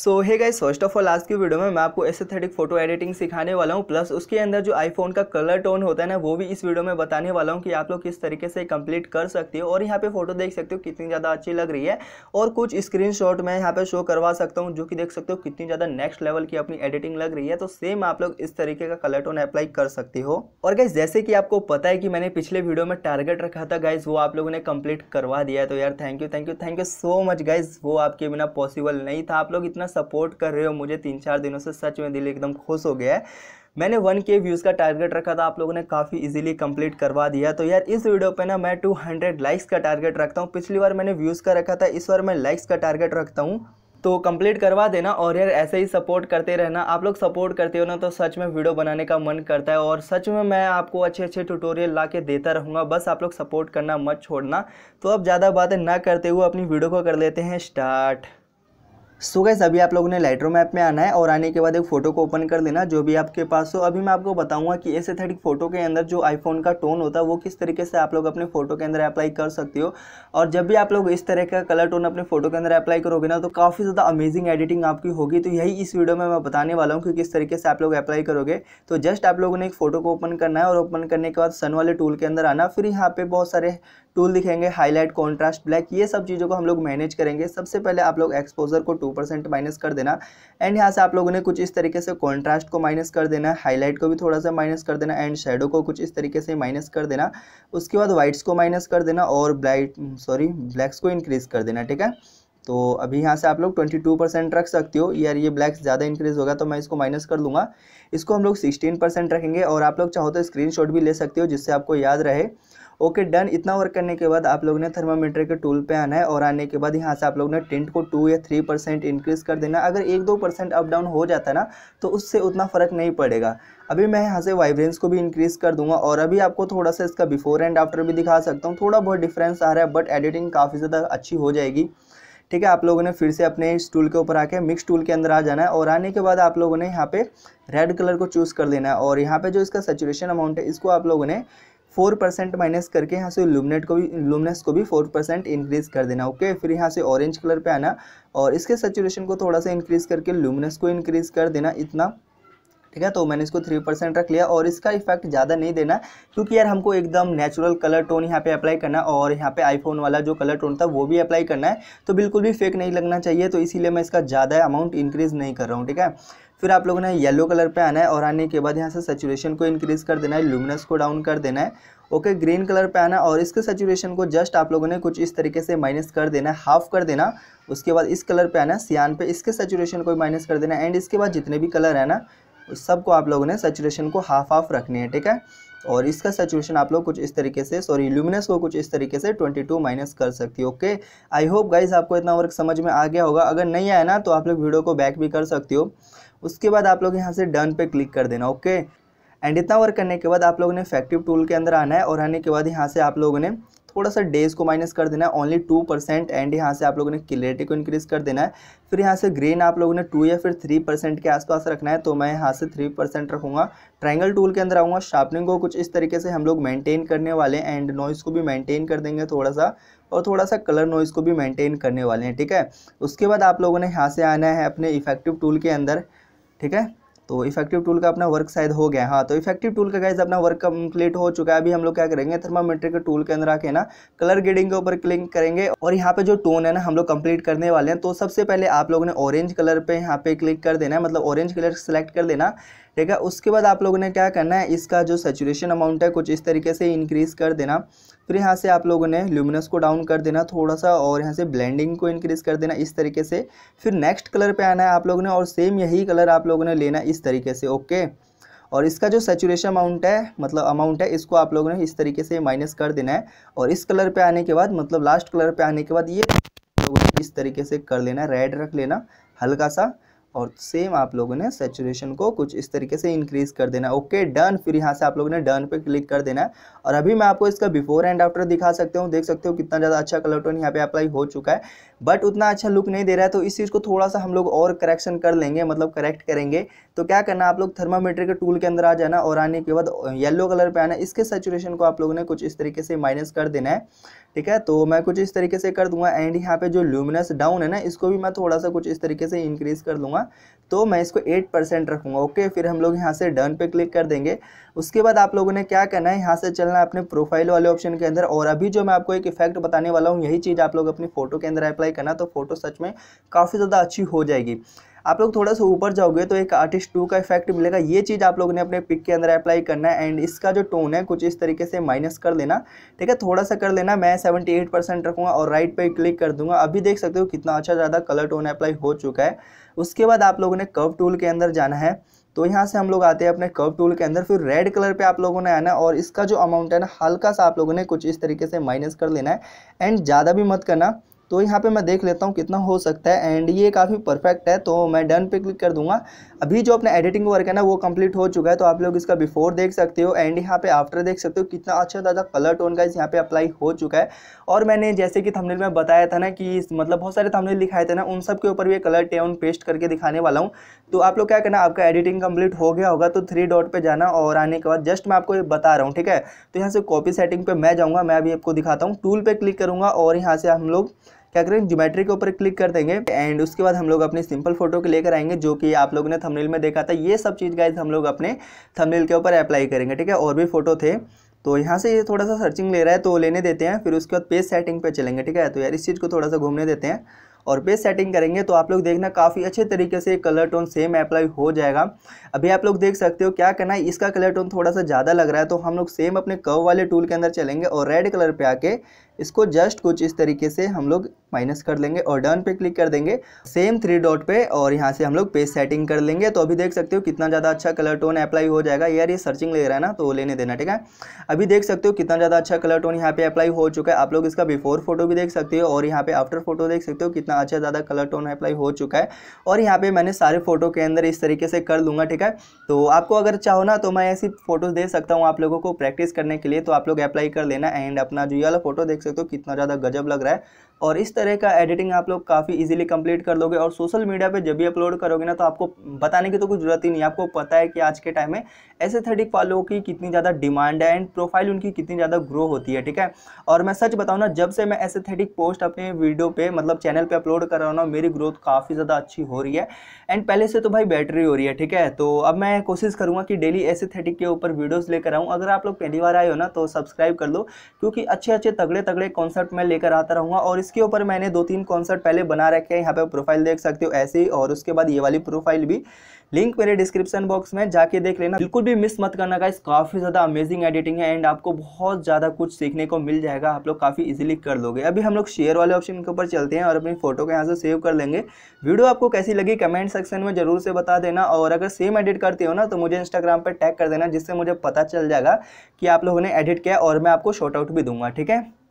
सो है guys first of all आज की वीडियो में मैं आपको एस्थेटिक फोटो एडिटिंग सिखाने वाला हूँ प्लस उसके अंदर जो आईफोन का कलर टोन होता है ना वो भी इस वीडियो में बताने वाला हूँ कि आप लोग किस तरीके से कंप्लीट कर सकते हो और यहाँ पे फोटो देख सकते हो कितनी ज़्यादा अच्छी लग रही है और कुछ स्क्रीन शॉट मैं यहाँ पे शो करवा सकता हूँ जो कि देख सकते हो कितनी ज़्यादा नेक्स्ट लेवल की अपनी एडिटिंग लग रही है तो सेम आप लोग इस तरीके का कलर टोन अप्लाई कर सकते हो और गाइज जैसे कि आपको पता है कि मैंने पिछले वीडियो में टारगेट रखा था गाइज वो आप लोगों ने कम्प्लीट करवा दिया है तो यार thank you thank you thank you so much guys वो आपके बिना पॉसिबल नहीं था आप लोग इतना इतना सपोर्ट कर रहे हो मुझे तीन चार दिनों से सच में दिल एकदम खुश हो गया है मैंने वन के व्यूज़ का टारगेट रखा था आप लोगों ने काफ़ी इजीली कंप्लीट करवा दिया तो यार इस वीडियो पे ना मैं 200 लाइक्स का टारगेट रखता हूँ पिछली बार मैंने व्यूज़ का रखा था इस बार मैं लाइक्स का टारगेट रखता हूँ तो कंप्लीट करवा देना और यार ऐसे ही सपोर्ट करते रहना आप लोग सपोर्ट करते हो ना तो सच में वीडियो बनाने का मन करता है और सच में मैं आपको अच्छे अच्छे ट्यूटोरियल ला के देता रहूँगा बस आप लोग सपोर्ट करना मत छोड़ना तो अब ज़्यादा बातें ना करते हुए अपनी वीडियो को कर लेते हैं स्टार्ट सो गैस अभी आप लोगों ने लाइटर मैप में आना है और आने के बाद एक फ़ोटो को ओपन कर देना जो भी आपके पास हो अभी मैं आपको बताऊंगा कि थर्टिक फ़ोटो के अंदर जो आईफोन का टोन होता है वो किस तरीके से आप लोग अपने फ़ोटो के अंदर अप्लाई कर सकते हो और जब भी आप लोग इस तरह का कलर टोन अपने फ़ोटो के अंदर अप्लाई करोगे ना तो काफ़ी ज़्यादा अमेजिंग एडिटिंग आपकी होगी तो यही इस वीडियो में मैं बताने वाला हूँ कि किस तरीके से आप लोग अप्लाई करोगे तो जस्ट आप लोगों ने एक फ़ोटो को ओपन करना है और ओपन करने के बाद सन वाले टूल के अंदर आना फिर यहाँ पर बहुत सारे टूल दिखेंगे हाईलाइट कॉन्ट्रास्ट ब्लैक ये सब चीज़ों को हम लोग मैनेज करेंगे सबसे पहले आप लोग एक्सपोजर को टू परसेंट माइनस कर देना एंड यहाँ से आप लोगों ने कुछ इस तरीके से कॉन्ट्रास्ट को माइनस कर देना हाईलाइट को भी थोड़ा सा माइनस कर देना एंड शेडो को कुछ इस तरीके से माइनस कर देना उसके बाद वाइट्स को माइनस कर देना और ब्लाइट सॉरी ब्लैक्स को इंक्रीज़ कर देना ठीक है तो अभी यहाँ से आप लोग 22 परसेंट रख सकते हो यार ये ब्लैक ज़्यादा इंक्रीज़ होगा तो मैं इसको माइनस कर लूँगा इसको हम लोग 16 परसेंट रखेंगे और आप लोग चाहो तो स्क्रीनशॉट भी ले सकते हो जिससे आपको याद रहे ओके डन इतना वर्क करने के बाद आप लोग ने थर्मामीटर के टूल पे आना है और आने के बाद यहाँ से आप लोग ने टेंट को टू या थ्री परसेंट इंक्रीज़ कर देना अगर एक दो परसेंट अप डाउन हो जाता ना तो उससे उतना फ़र्क नहीं पड़ेगा अभी मैं यहाँ से वाइब्रेंस को भी इंक्रीज़ कर दूंगा और अभी आपको थोड़ा सा इसका बिफोर एंड आफ्टर भी दिखा सकता हूँ थोड़ा बहुत डिफरेंस आ रहा है बट एडिटिंग काफ़ी ज़्यादा अच्छी हो जाएगी ठीक है आप लोगों ने फिर से अपने इस टूल के ऊपर आके मिक्स टूल के अंदर आ जाना है और आने के बाद आप लोगों ने यहाँ पे रेड कलर को चूज़ कर देना है और यहाँ पे जो इसका सेचुरेशन अमाउंट है इसको आप लोगों ने फोर परसेंट माइनस करके यहाँ से लुमनेट को भी लुमनेस को भी फोर परसेंट इंक्रीज़ कर देना ओके फिर यहाँ से ऑरेंज कलर पे आना और इसके सेचुरेशन को थोड़ा सा इंक्रीज़ करके लुमनेस को इंक्रीज़ कर देना इतना ठीक है तो मैंने इसको थ्री परसेंट रख लिया और इसका इफेक्ट ज़्यादा नहीं देना क्योंकि यार हमको एकदम नेचुरल कलर टोन यहाँ पे अप्लाई करना और यहाँ पे आईफोन वाला जो कलर टोन था वो भी अप्लाई करना है तो बिल्कुल भी फेक नहीं लगना चाहिए तो इसीलिए मैं इसका ज़्यादा अमाउंट इंक्रीज़ नहीं कर रहा हूँ ठीक है फिर आप लोगों ने येलो कलर पर आना है और आने के बाद यहाँ से सेचुरेशन को इंक्रीज़ कर देना है लुमिनस को डाउन कर देना है ओके ग्रीन कलर पे आना और इसके सेचुरेशन को जस्ट आप लोगों ने कुछ इस तरीके से माइनस कर देना हाफ कर देना उसके बाद इस कलर पे आना सियान पे इसके सेचुरेशन को माइनस कर देना एंड इसके बाद जितने भी कलर है ना उस सब को आप लोगों ने सेचुरेशन को हाफ ऑफ रखनी है ठीक है और इसका सेचुरेशन आप लोग कुछ इस तरीके से सॉरी ल्यूमिनस को कुछ इस तरीके से 22 माइनस कर सकती हो ओके आई होप गाइज आपको इतना वर्क समझ में आ गया होगा अगर नहीं आया ना तो आप लोग वीडियो को बैक भी कर सकती हो उसके बाद आप लोग यहाँ से डन पे क्लिक कर देना ओके एंड इतना वर्क करने के बाद आप लोगों ने फैक्टिव टूल के अंदर आना है और आने के बाद यहाँ से आप लोगों ने थोड़ा सा डेज को माइनस कर देना है ओनली टू परसेंट एंड यहाँ से आप लोगों ने क्लियरिटी को इंक्रीज कर देना है फिर यहाँ से ग्रेन आप लोगों ने टू या फिर थ्री परसेंट के आसपास रखना है तो मैं यहाँ से थ्री परसेंट रखूँगा ट्राइंगल टूल के अंदर आऊँगा शार्पनिंग को कुछ इस तरीके से हम लोग मैंटेन करने वाले हैं एंड नॉइज़ को भी मैंटेन कर देंगे थोड़ा सा और थोड़ा सा कलर नॉइज़ को भी मैंटेन करने वाले हैं ठीक है उसके बाद आप लोगों ने यहाँ से आना है अपने इफेक्टिव टूल के अंदर ठीक है तो इफेक्टिव टूल का अपना वर्क शायद हो गया हाँ तो इफेक्टिव टूल का गाइज अपना वर्क कंप्लीट हो चुका है अभी हम लोग क्या करेंगे थर्मामीटर के टूल के अंदर आके ना कलर ग्रेडिंग के ऊपर क्लिक करेंगे और यहाँ पे जो टोन है ना हम लोग कंप्लीट करने वाले हैं तो सबसे पहले आप लोगों ने ऑरेंज कलर पे यहाँ पे क्लिक कर देना है मतलब ऑरेंज कलर सेलेक्ट कर देना ठीक है उसके बाद आप लोगों ने क्या करना है इसका जो सेचुरेशन अमाउंट है कुछ इस तरीके से इंक्रीज़ कर देना फिर यहाँ से आप लोगों ने ल्यूमिनस को डाउन कर देना थोड़ा सा और यहाँ से ब्लेंडिंग को इंक्रीज़ कर देना इस तरीके से फिर नेक्स्ट कलर पर आना है आप लोगों ने और सेम यही कलर आप लोगों ने लेना इस तरीके से ओके और इसका जो सेचुरेशन अमाउंट है मतलब अमाउंट है इसको आप लोगों ने इस तरीके से माइनस कर देना है और इस कलर पे आने के बाद मतलब लास्ट कलर पे आने के बाद ये इस तरीके से कर लेना रेड रख लेना हल्का सा और सेम आप लोगों ने सेचुरेशन को कुछ इस तरीके से इंक्रीज़ कर देना ओके डन फिर यहाँ से आप लोगों ने डन पे क्लिक कर देना है और अभी मैं आपको इसका बिफोर एंड आफ्टर दिखा सकते हूँ देख सकते हो कितना ज़्यादा अच्छा कलर टोन यहाँ पे अप्लाई हो चुका है बट उतना अच्छा लुक नहीं दे रहा है तो इस चीज़ को थोड़ा सा हम लोग और करेक्शन कर लेंगे मतलब करेक्ट करेंगे तो क्या करना आप लोग थर्मामीटर के टूल के अंदर आ जाना और आने के बाद येलो कलर पे आना इसके सेचुरेशन को आप लोगों ने कुछ इस तरीके से माइनस कर देना है ठीक है तो मैं कुछ इस तरीके से कर दूंगा एंड यहाँ पे जो ल्यूमिनस डाउन है ना इसको भी मैं थोड़ा सा कुछ इस तरीके से इंक्रीज़ कर दूंगा तो मैं इसको एट परसेंट रखूँगा ओके फिर हम लोग यहाँ से डन पे क्लिक कर देंगे उसके बाद आप लोगों ने क्या करना है यहाँ से चलना है अपने प्रोफाइल वाले ऑप्शन के अंदर और अभी जो मैं आपको एक इफेक्ट बताने वाला हूँ यही चीज़ आप लोग अपनी फ़ोटो के अंदर अप्लाई करना तो फोटो सच में काफ़ी ज़्यादा अच्छी हो जाएगी आप लोग थोड़ा सा ऊपर जाओगे तो एक आर्टिस्ट टू का इफेक्ट मिलेगा ये चीज़ आप लोगों ने अपने पिक के अंदर अप्लाई करना है एंड इसका जो टोन है कुछ इस तरीके से माइनस कर देना ठीक है थोड़ा सा कर लेना मैं सेवेंटी एट परसेंट रखूँगा और राइट पे क्लिक कर दूंगा अभी देख सकते हो कितना अच्छा ज़्यादा कलर टोन अप्लाई हो चुका है उसके बाद आप लोगों ने कर्व टूल के अंदर जाना है तो यहाँ से हम लोग आते हैं अपने कर्व टूल के अंदर फिर रेड कलर पे आप लोगों ने आना और इसका जो अमाउंट है ना हल्का सा आप लोगों ने कुछ इस तरीके से माइनस कर लेना है एंड ज़्यादा भी मत करना तो यहाँ पे मैं देख लेता हूँ कितना हो सकता है एंड ये काफ़ी परफेक्ट है तो मैं डन पे क्लिक कर दूंगा अभी जो अपना एडिटिंग वर्क है ना वो कंप्लीट हो चुका है तो आप लोग इसका बिफोर देख सकते हो एंड यहाँ पे आफ्टर देख सकते हो कितना अच्छा ज़्यादा कलर टोन का इस यहाँ पे अप्लाई हो चुका है और मैंने जैसे कि थमनेल में बताया था ना कि मतलब बहुत सारे थमनेल लिखाए थे ना उन सब के ऊपर भी कलर टेन पेस्ट करके दिखाने वाला हूँ तो आप लोग क्या करना आपका एडिटिंग कम्प्लीट हो गया होगा तो थ्री डॉट पर जाना और आने के बाद जस्ट मैं आपको ये बता रहा हूँ ठीक है तो यहाँ से कॉपी सेटिंग पर मैं जाऊँगा मैं अभी आपको दिखाता हूँ टूल पर क्लिक करूँगा और यहाँ से हम लोग क्या करेंगे ज्योमेट्री के ऊपर क्लिक कर देंगे एंड उसके बाद हम लोग अपनी सिंपल फोटो को लेकर आएंगे जो कि आप लोगों ने थमनेल में देखा था ये सब चीज़ गाइज हम लोग अपने थमनेल के ऊपर अप्लाई करेंगे ठीक है और भी फोटो थे तो यहाँ से ये थोड़ा सा सर्चिंग ले रहा है तो लेने देते हैं फिर उसके बाद पेज सेटिंग पे चलेंगे ठीक है तो यार इस चीज़ को थोड़ा सा घूमने देते हैं और पेज सेटिंग करेंगे तो आप लोग देखना काफ़ी अच्छे तरीके से कलर टोन सेम अप्लाई हो जाएगा अभी आप लोग देख सकते हो क्या करना है इसका कलर टोन थोड़ा सा ज़्यादा लग रहा है तो हम लोग सेम अपने कव वाले टूल के अंदर चलेंगे और रेड कलर पे आके इसको जस्ट कुछ इस तरीके से हम लोग माइनस कर लेंगे और डन पे क्लिक कर देंगे सेम थ्री डॉट पे और यहाँ से हम लोग पेज सेटिंग कर लेंगे तो अभी देख सकते हो कितना ज़्यादा अच्छा कलर टोन अप्लाई हो जाएगा यार ये सर्चिंग ले रहा है ना तो लेने देना ठीक है अभी देख सकते हो कितना ज़्यादा अच्छा कलर टोन यहाँ पे अप्लाई हो चुका है आप लोग इसका बिफोर फोटो भी देख सकते हो और यहाँ पे आफ्टर फोटो देख सकते हो कितना अच्छा ज़्यादा कलर टोन अप्लाई हो चुका है और यहाँ पे मैंने सारे फोटो के अंदर इस तरीके से कर लूँगा ठीक है तो आपको अगर चाहो ना तो मैं ऐसी फोटोज़ दे सकता हूँ आप लोगों को प्रैक्टिस करने के लिए तो आप लोग अप्लाई कर लेना एंड अपना जो ये वाला फोटो देख सकते सकते हो कितना ज़्यादा गजब लग रहा है और इस तरह का एडिटिंग आप लोग काफ़ी इजीली कंप्लीट कर लोगे और सोशल मीडिया पे जब भी अपलोड करोगे ना तो आपको बताने की तो कोई ज़रूरत ही नहीं आपको पता है कि आज के टाइम में एसेथेटिक वालों की कितनी ज़्यादा डिमांड है एंड प्रोफाइल उनकी कितनी ज़्यादा ग्रो होती है ठीक है और मैं सच बताऊँ ना जब से मैं एसेथेटिक पोस्ट अपने वीडियो पर मतलब चैनल पर अपलोड कर रहा हूँ ना मेरी ग्रोथ काफ़ी ज़्यादा अच्छी हो रही है एंड पहले से तो भाई बैटरी हो रही है ठीक है तो अब मैं कोशिश करूँगा कि डेली ऐसे के ऊपर वीडियोज़ लेकर आऊँ अगर आप लोग पहली बार आए हो ना तो सब्सक्राइब कर लो क्योंकि अच्छे अच्छे तगड़े तगड़े कॉन्सेप्ट मैं लेकर आता रहूँगा और इस इसके ऊपर मैंने दो तीन कॉन्सर्ट पहले बना रखे हैं यहाँ पे प्रोफाइल देख सकते हो ऐसे ही और उसके बाद ये वाली प्रोफाइल भी लिंक मेरे डिस्क्रिप्शन बॉक्स में जाके देख लेना बिल्कुल भी मिस मत करना इस काफ़ी ज़्यादा अमेजिंग एडिटिंग है एंड आपको बहुत ज़्यादा कुछ सीखने को मिल जाएगा आप लोग काफ़ी इजीली कर लोगे अभी हम लोग शेयर वाले ऑप्शन के ऊपर चलते हैं और अपनी फोटो को यहाँ से सेव कर लेंगे वीडियो आपको कैसी लगी कमेंट सेक्शन में जरूर से बता देना और अगर सेम एडिट करते हो ना तो मुझे इंस्टाग्राम पर टैग कर देना जिससे मुझे पता चल जाएगा कि आप लोगों ने एडिट किया और मैं आपको शॉर्ट आउट भी दूंगा ठीक है